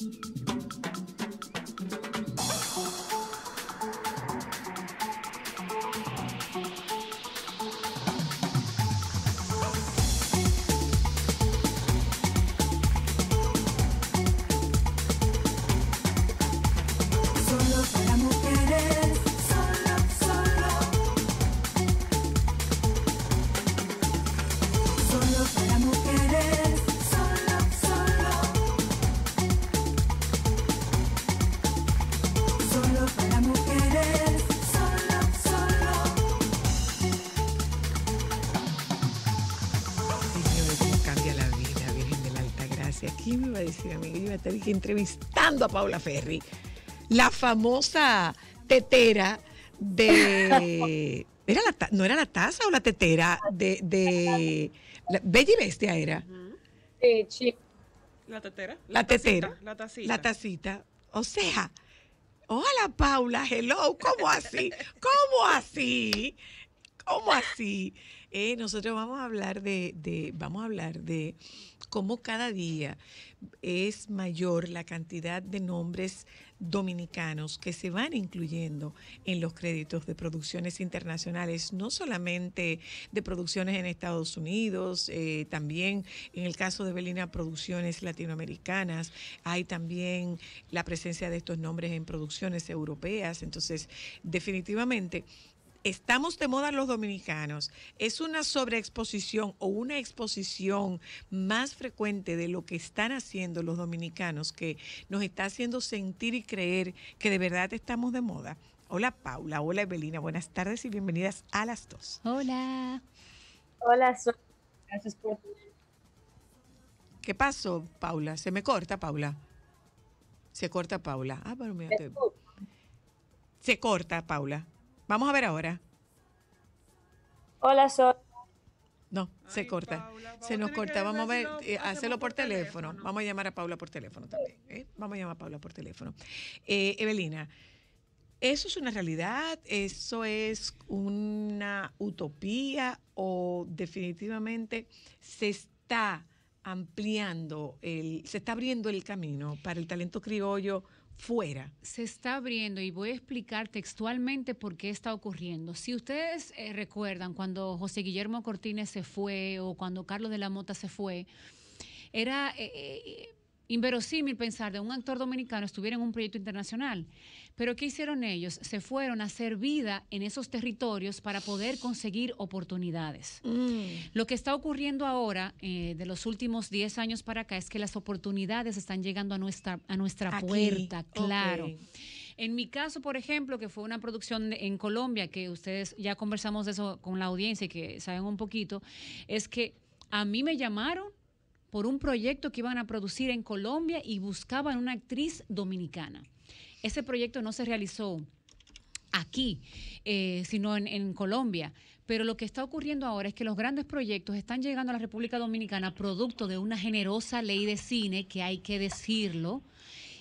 Thank you. me iba a decir a entrevistando a Paula ferry La famosa tetera de... ¿No era la taza o la tetera de... Bella y Bestia era. Eh, sí, La tetera. La, tetera. la tacita. La tacita. O sea, hola Paula, hello, ¿cómo así? ¿Cómo así? ¿Cómo así? Eh, nosotros vamos a hablar de, vamos a hablar de cómo cada día es mayor la cantidad de nombres dominicanos que se van incluyendo en los créditos de producciones internacionales, no solamente de producciones en Estados Unidos, eh, también en el caso de Belina Producciones Latinoamericanas, hay también la presencia de estos nombres en producciones europeas, entonces definitivamente estamos de moda los dominicanos, es una sobreexposición o una exposición más frecuente de lo que están haciendo los dominicanos que nos está haciendo sentir y creer que de verdad estamos de moda. Hola Paula, hola Evelina, buenas tardes y bienvenidas a las dos. Hola. Hola, gracias por... ¿Qué pasó, Paula? ¿Se me corta, Paula? Se corta, Paula. Ah, pero mira, Se corta, Paula. Vamos a ver ahora. Hola, soy... No, se corta. se nos corta. Vamos a ver, eh, hacerlo por, teléfono. Vamos a llamar a Paula por teléfono también. ¿eh? Vamos a llamar a Paula por teléfono. Eh, Evelina, ¿eso es una realidad? ¿Eso es una utopía? ¿O definitivamente se está ampliando, el, se está abriendo el camino para el talento criollo? fuera. Se está abriendo y voy a explicar textualmente por qué está ocurriendo. Si ustedes eh, recuerdan cuando José Guillermo Cortines se fue o cuando Carlos de la Mota se fue, era... Eh, eh, inverosímil pensar de un actor dominicano estuviera en un proyecto internacional. Pero ¿qué hicieron ellos? Se fueron a hacer vida en esos territorios para poder conseguir oportunidades. Mm. Lo que está ocurriendo ahora, eh, de los últimos 10 años para acá, es que las oportunidades están llegando a nuestra, a nuestra puerta, claro. En mi caso, por ejemplo, que fue una producción en Colombia, que ustedes ya conversamos de eso con la audiencia y que saben un poquito, es que a mí me llamaron por un proyecto que iban a producir en Colombia y buscaban una actriz dominicana. Ese proyecto no se realizó aquí, eh, sino en, en, Colombia. Pero lo que está ocurriendo ahora es que los grandes proyectos están llegando a la República Dominicana producto de una generosa ley de cine, que hay que decirlo,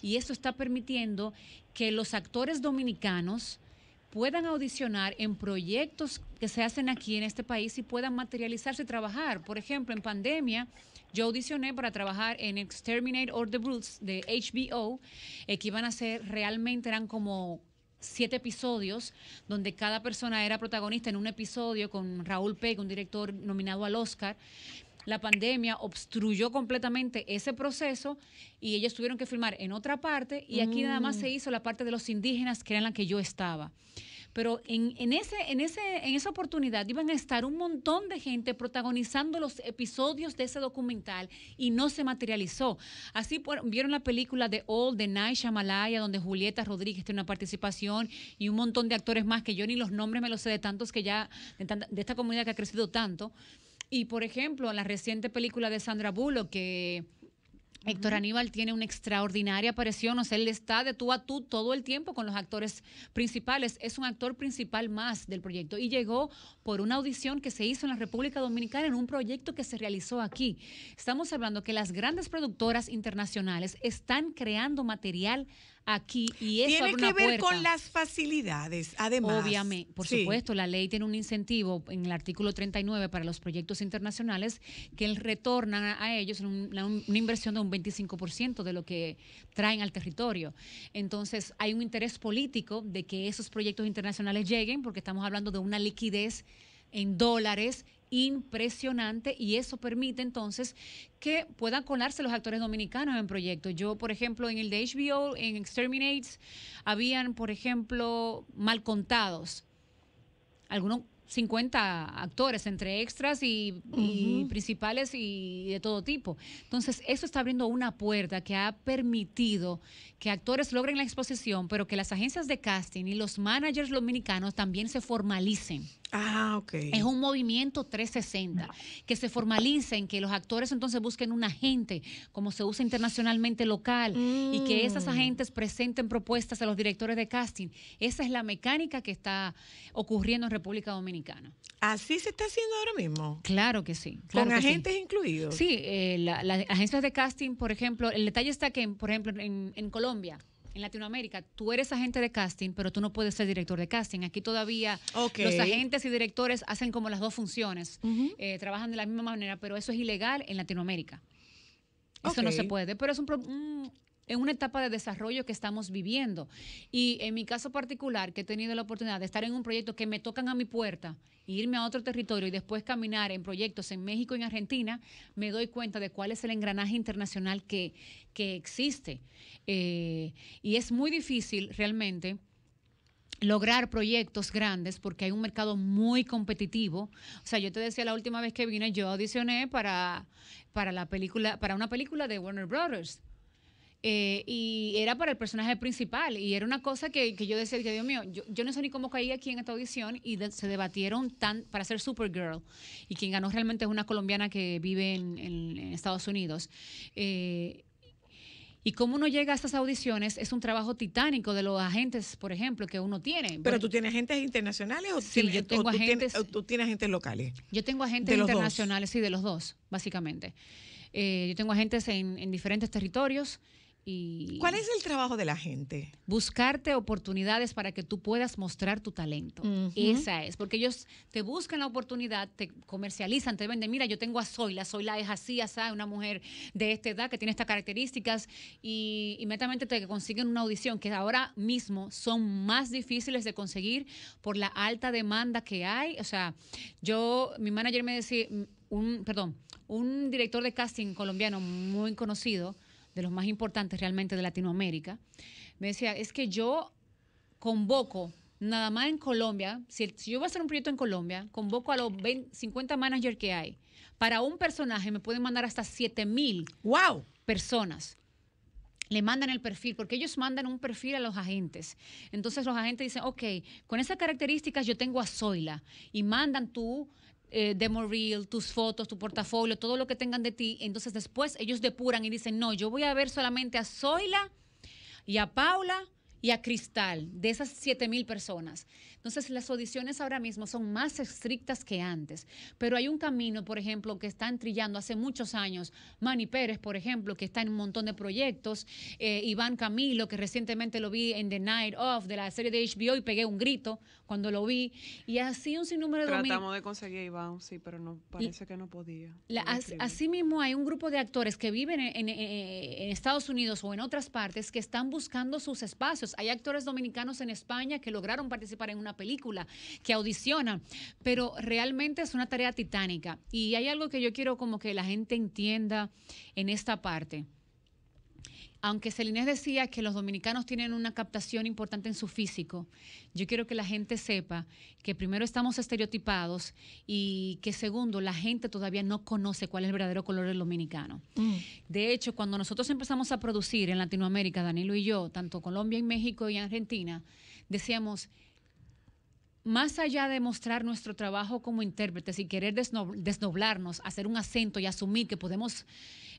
y eso está permitiendo que los actores dominicanos puedan audicionar en proyectos que se hacen aquí en este país y puedan materializarse y trabajar. Por ejemplo, en pandemia yo audicioné para trabajar en Exterminate or the Brutes de HBO, eh, que iban a ser realmente, eran como siete episodios, donde cada persona era protagonista en un episodio con Raúl Peck, un director nominado al Oscar la pandemia obstruyó completamente ese proceso y ellos tuvieron que filmar en otra parte y aquí nada más se mm. hizo la parte de los indígenas que era en la que yo estaba. Pero en, en, ese, en, ese, en esa oportunidad iban a estar un montón de gente protagonizando los episodios de ese documental y no se materializó. Así vieron la película de All, The Night Shamalaya, donde Julieta Rodríguez tiene una participación y un montón de actores más que yo ni los nombres me los sé de tantos que ya, de, esta comunidad que ha crecido tanto. Y por ejemplo, la reciente película de Sandra Bullock, que Héctor Aníbal tiene una extraordinaria aparición, o sea, él está de tú a tú todo el tiempo con los actores principales, es un actor principal más del proyecto y llegó por una audición que se hizo en la República Dominicana en un proyecto que se realizó aquí. Estamos hablando que las grandes productoras internacionales están creando material aquí y eso tiene que ver con las facilidades, además. Obviamente, por supuesto, la ley tiene un incentivo en el artículo 39 para los proyectos internacionales que retornan a ellos en una inversión de un 25% de lo que traen al territorio. Entonces, hay un interés político de que esos proyectos internacionales lleguen porque estamos hablando de una liquidez en dólares impresionante y eso permite entonces que puedan colarse los actores dominicanos en proyectos. Yo, por ejemplo, en el de HBO, en Exterminates, habían, por ejemplo, mal contados. Algunos 50 actores, entre extras y, y, principales y de todo tipo. Entonces, eso está abriendo una puerta que ha permitido que actores logren la exposición, pero que las agencias de casting y los managers dominicanos también se formalicen. Ah, ok. Es un movimiento 360 que se formalice en que los actores entonces busquen un agente, como se usa internacionalmente local, y que mm. esas agentes presenten propuestas a los directores de casting. Esa es la mecánica que está ocurriendo en República Dominicana. ¿Así se está haciendo ahora mismo? Claro que sí. ¿Con agentes incluidos? Sí, eh, las agencias de casting, por ejemplo, el detalle está que, por ejemplo, en, en Colombia, en Latinoamérica, tú eres agente de casting, pero tú no puedes ser director de casting. Aquí todavía los agentes y directores hacen como las dos funciones, eh, trabajan de la misma manera, pero eso es ilegal en Latinoamérica. Eso no se puede, pero es un, un, en una etapa de desarrollo que estamos viviendo. Y en mi caso particular, que he tenido la oportunidad de estar en un proyecto que me tocan a mi puerta, irme a otro territorio y después caminar en proyectos en México y en Argentina, me doy cuenta de cuál es el engranaje internacional que, existe. Eh, y es muy difícil realmente lograr proyectos grandes porque hay un mercado muy competitivo. O sea, yo te decía la última vez que vine, yo audicioné para, para la película, para una película de Warner Brothers. Eh, y era para el personaje principal. Y era una cosa que, que yo decía, Dios mío, yo, no sé ni cómo caí aquí en esta audición y se debatieron tan para ser Supergirl. Y quien ganó realmente es una colombiana que vive en, Estados Unidos. Eh, y cómo uno llega a estas audiciones es un trabajo titánico de los agentes, por ejemplo, que uno tiene. Pero tú tienes agentes internacionales o, yo tengo tú, tienes, agentes locales. Yo tengo agentes internacionales, y de los dos, básicamente. Eh, yo tengo agentes en, en diferentes territorios. ¿Cuál es el trabajo de la gente? Buscarte oportunidades para que tú puedas mostrar tu talento. Esa es, porque ellos te buscan la oportunidad, te comercializan, te venden, mira, yo tengo a Zoila, Zoila es así, así, una mujer de esta edad que tiene estas características y inmediatamente te consiguen una audición que ahora mismo son más difíciles de conseguir por la alta demanda que hay. O sea, yo, mi manager me decía, un, perdón, un director de casting colombiano muy conocido, de los más importantes realmente de Latinoamérica, me decía, es que yo convoco nada más en Colombia, si, yo voy a hacer un proyecto en Colombia, convoco a los 50 managers que hay. Para un personaje me pueden mandar hasta 7 mil wow. personas. Le mandan el perfil, porque ellos mandan un perfil a los agentes. Entonces los agentes dicen, ok, con esas características yo tengo a Zoila. Y mandan tú eh, demo tus fotos, tu portafolio, todo lo que tengan de ti. Entonces después ellos depuran y dicen, no, yo voy a ver solamente a Zoila y a Paula y a Cristal, de esas 7 mil personas. Entonces, las audiciones ahora mismo son más estrictas que antes, pero hay un camino, por ejemplo, que están trillando hace muchos años. Manny Pérez, por ejemplo, que está en un montón de proyectos. Eh, Iván Camilo, que recientemente lo vi en The Night Of, de la serie de HBO, y pegué un grito cuando lo vi. Y así un sinnúmero de Tratamos de conseguir a Iván, sí, pero no parece que no podía. así mismo hay un grupo de actores que viven en Estados Unidos o en otras partes que están buscando sus espacios hay actores dominicanos en España que lograron participar en una película, que audicionan, pero realmente es una tarea titánica. Y hay algo que yo quiero como que la gente entienda en esta parte aunque Celinés decía que los dominicanos tienen una captación importante en su físico, yo quiero que la gente sepa que primero estamos estereotipados y que segundo, la gente todavía no conoce cuál es el verdadero color del dominicano. Mm. De hecho, cuando nosotros empezamos a producir en Latinoamérica, Danilo y yo, tanto Colombia y México y Argentina, decíamos, más allá de mostrar nuestro trabajo como intérpretes y querer desnoblarnos, hacer un acento y asumir que podemos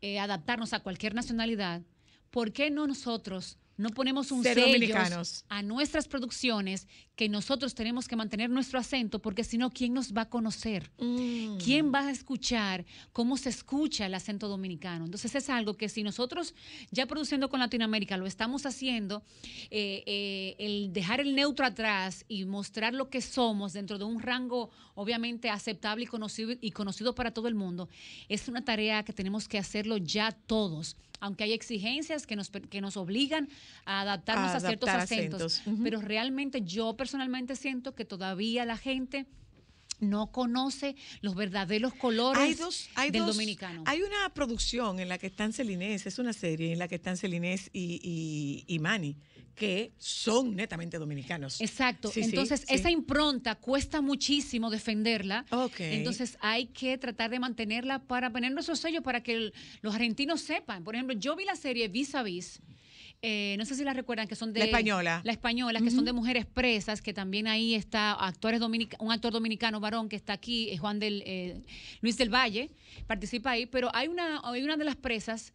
eh, adaptarnos a cualquier nacionalidad, ¿por qué no nosotros no ponemos un sello a nuestras producciones que nosotros tenemos que mantener nuestro acento porque si no, ¿quién nos va a conocer? Mm. ¿Quién va a escuchar cómo se escucha el acento dominicano? Entonces es algo que si nosotros ya produciendo con Latinoamérica lo estamos haciendo, eh, eh, el dejar el neutro atrás y mostrar lo que somos dentro de un rango obviamente aceptable y conocido, y conocido para todo el mundo, es una tarea que tenemos que hacerlo ya todos aunque hay exigencias que nos, obligan a adaptarnos a, ciertos acentos, pero realmente yo personalmente personalmente siento que todavía la gente no conoce los verdaderos colores hay del dominicano. Hay una producción en la que están Celinés, es una serie en la que están Celinés y, y, que son netamente dominicanos. Exacto. Entonces, esa impronta cuesta muchísimo defenderla. Entonces, hay que tratar de mantenerla para poner nuestros sellos, para que los argentinos sepan. Por ejemplo, yo vi la serie Vis a Vis eh, no sé si las recuerdan, que son de... La española. La española, que son de mujeres presas, que también ahí está actores un actor dominicano varón que está aquí, es Juan del... Eh, Luis del Valle, participa ahí, pero hay una, hay una de las presas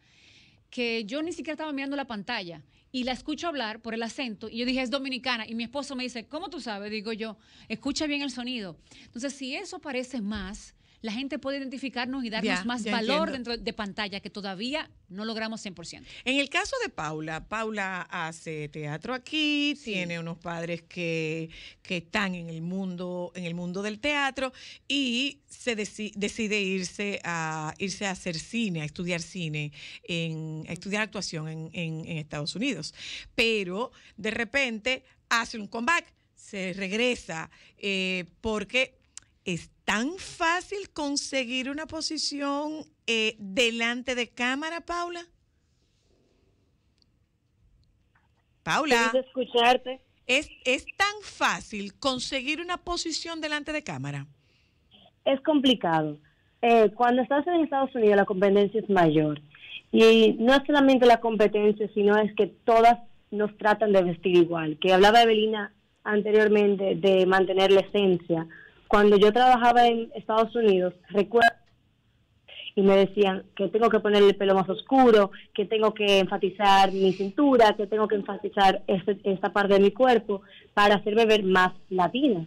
que yo ni siquiera estaba mirando la pantalla y la escucho hablar por el acento y yo dije es dominicana y mi esposo me dice, ¿cómo tú sabes? Digo yo, escucha bien el sonido. Entonces, si eso parece más la gente puede identificarnos y darnos más valor dentro de pantalla que todavía no logramos 100%. En el caso de Paula, Paula hace teatro aquí, tiene unos padres que, que están en el mundo en el mundo del teatro y se decide irse a irse a hacer cine, a estudiar cine, en, a estudiar actuación en, Estados Unidos. Pero de repente hace un comeback, se regresa eh, porque es tan fácil conseguir una posición eh, delante de cámara, Paula? Paula. escucharte. ¿Es, ¿Es tan fácil conseguir una posición delante de cámara? Es complicado. Eh, cuando estás en Estados Unidos la competencia es mayor. Y no es solamente la competencia, sino es que todas nos tratan de vestir igual. Que hablaba Evelina anteriormente de mantener la esencia cuando yo trabajaba en Estados Unidos, recuerdo y me decían que tengo que poner el pelo más oscuro, que tengo que enfatizar mi cintura, que tengo que enfatizar este, esta parte de mi cuerpo para hacerme ver más latina.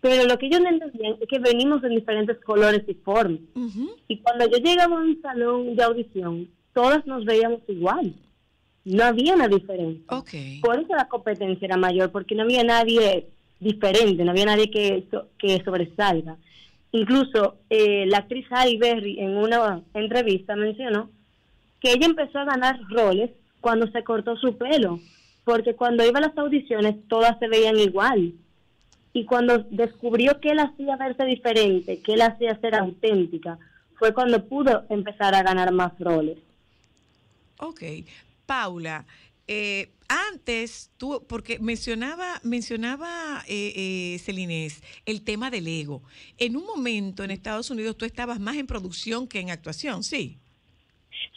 Pero lo que yo no entendía es que venimos en diferentes colores y formas. Y cuando yo llegaba a un salón de audición, todas nos veíamos igual. No había una diferencia. Por eso la competencia era mayor, porque no había nadie diferente, no había nadie que, que sobresalga. Incluso eh, la actriz Halle Berry en una entrevista mencionó que ella empezó a ganar roles cuando se cortó su pelo, porque cuando iba a las audiciones todas se veían igual. Y cuando descubrió que él hacía verse diferente, que él hacía ser auténtica, fue cuando pudo empezar a ganar más roles. Ok, Paula, eh, antes tú, porque mencionaba, mencionaba eh, eh, el tema del ego. En un momento en Estados Unidos tú estabas más en producción que en actuación, ¿sí?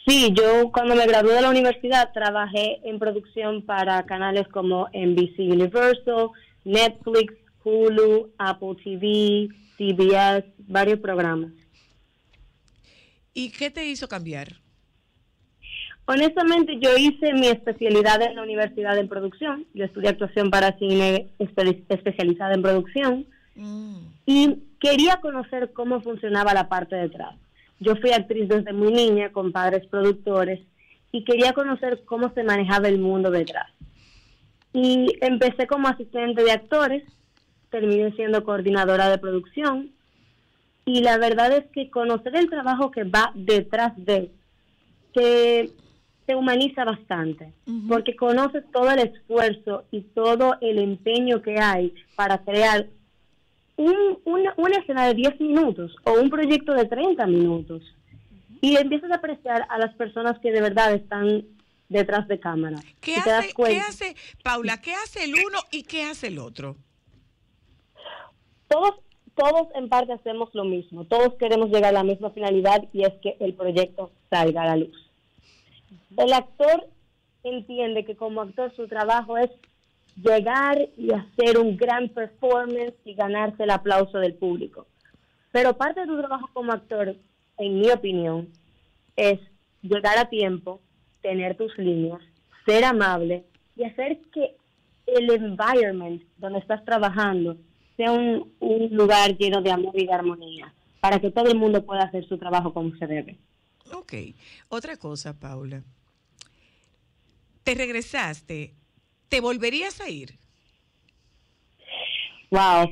Sí, yo cuando me gradué de la universidad trabajé en producción para canales como NBC Universal, Netflix, Hulu, Apple TV, CBS, varios programas. ¿Y qué te hizo cambiar? Honestamente, yo hice mi especialidad en la universidad de producción. Yo estudié actuación para cine especializada en producción. Mm. Y quería conocer cómo funcionaba la parte detrás. Yo fui actriz desde muy niña con padres productores y quería conocer cómo se manejaba el mundo detrás. Y empecé como asistente de actores, terminé siendo coordinadora de producción y la verdad es que conocer el trabajo que va detrás de, que se humaniza bastante, porque conoces todo el esfuerzo y todo el empeño que hay para crear un, una, escena de 10 minutos o un proyecto de 30 minutos. Y empiezas a apreciar a las personas que de verdad están detrás de cámara. ¿Qué, hace, Paula, qué hace el uno y qué hace el otro? Todos, todos en parte hacemos lo mismo, todos queremos llegar a la misma finalidad y es que el proyecto salga a la luz. El actor entiende que como actor su trabajo es llegar y hacer un gran performance y ganarse el aplauso del público. Pero parte de tu trabajo como actor, en mi opinión, es llegar a tiempo, tener tus líneas, ser amable y hacer que el environment donde estás trabajando sea un, lugar lleno de amor y de armonía, para que todo el mundo pueda hacer su trabajo como se debe. Ok. Otra cosa, Paula. Te regresaste. ¿Te volverías a ir? Wow.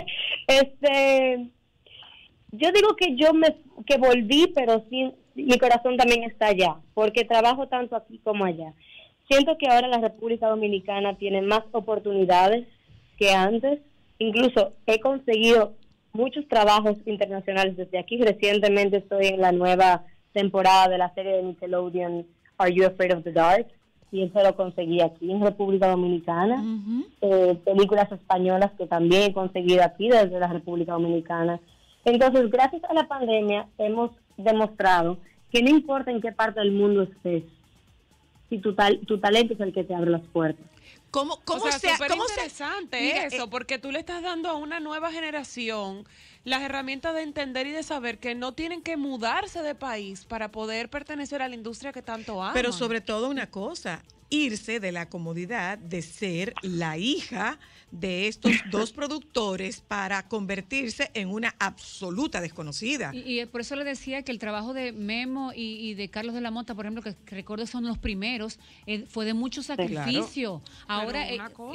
este, yo digo que yo me que volví, pero sí, mi corazón también está allá, porque trabajo tanto aquí como allá. Siento que ahora la República Dominicana tiene más oportunidades que antes. Incluso he conseguido muchos trabajos internacionales desde aquí. Recientemente estoy en la nueva temporada de la serie de Nickelodeon Are You Afraid of the Dark? Y eso lo conseguí aquí en República Dominicana. Eh, películas españolas que también he conseguido aquí desde la República Dominicana. Entonces, gracias a la pandemia hemos demostrado que no importa en qué parte del mundo estés, si tu, tal, tu talento es el que te abre las puertas. ¿Cómo, cómo o cómo interesante eso, eh, porque tú le estás dando a una nueva generación las herramientas de entender y de saber que no tienen que mudarse de país para poder pertenecer a la industria que tanto aman. Pero sobre todo una cosa, irse de la comodidad de ser la hija de estos dos productores para convertirse en una absoluta desconocida. Y, por eso le decía que el trabajo de Memo y, de Carlos de la Mota, por ejemplo, que recuerdo son los primeros, eh, fue de mucho sacrificio. Ahora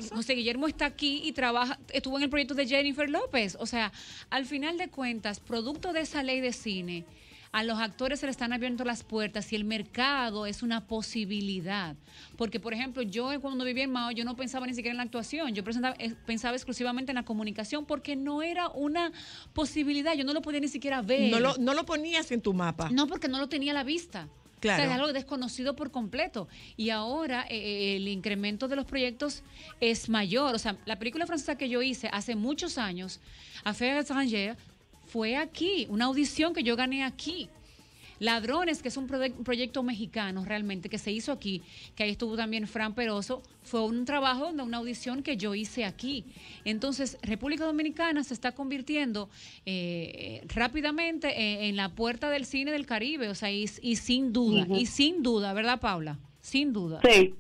José eh, Guillermo está aquí y trabaja, estuvo en el proyecto de Jennifer López. O sea, al final de cuentas, producto de esa ley de cine, a los actores se le están abriendo las puertas y el mercado es una posibilidad. Porque, por ejemplo, yo cuando vivía en Mao, yo no pensaba ni siquiera en la actuación, yo eh, pensaba exclusivamente en la comunicación porque no era una posibilidad, yo no lo podía ni siquiera ver. No lo, ponías en tu mapa. No, porque no lo tenía a la vista. Claro. O sea, es algo desconocido por completo. Y ahora eh, eh, el incremento de los proyectos es mayor. O sea, la película francesa que yo hice hace muchos años, Affaire étrangère, fue aquí, una audición que yo gané aquí. Ladrones, que es un, proyecto mexicano realmente que se hizo aquí, que ahí estuvo también Fran Peroso, fue un trabajo donde una audición que yo hice aquí. Entonces, República Dominicana se está convirtiendo eh, rápidamente en la puerta del cine del Caribe, o sea, y, sin duda, y sin duda, ¿verdad, Paula? Sin duda. Sí,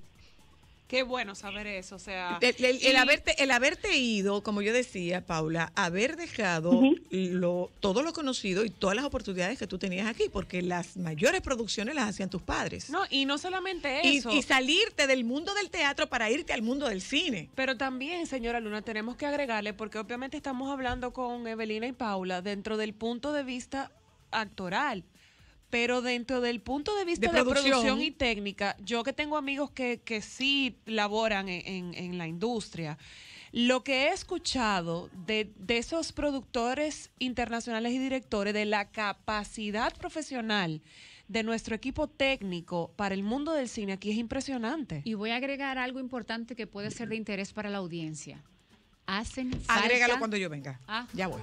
Qué bueno saber eso, o sea... El, haberte, el haberte ido, como yo decía, Paula, haber dejado lo, todo lo conocido y todas las oportunidades que tú tenías aquí, porque las mayores producciones las hacían tus padres. No, y no solamente eso. Y, y salirte del mundo del teatro para irte al mundo del cine. Pero también, señora Luna, tenemos que agregarle, porque obviamente estamos hablando con Evelina y Paula dentro del punto de vista actoral pero dentro del punto de vista de, producción. y técnica, yo que tengo amigos que, sí laboran en, la industria, lo que he escuchado de, esos productores internacionales y directores, de la capacidad profesional de nuestro equipo técnico para el mundo del cine aquí es impresionante. Y voy a agregar algo importante que puede ser de interés para la audiencia. Hacen falta... Agrégalo cuando yo venga. Ah. Ya voy.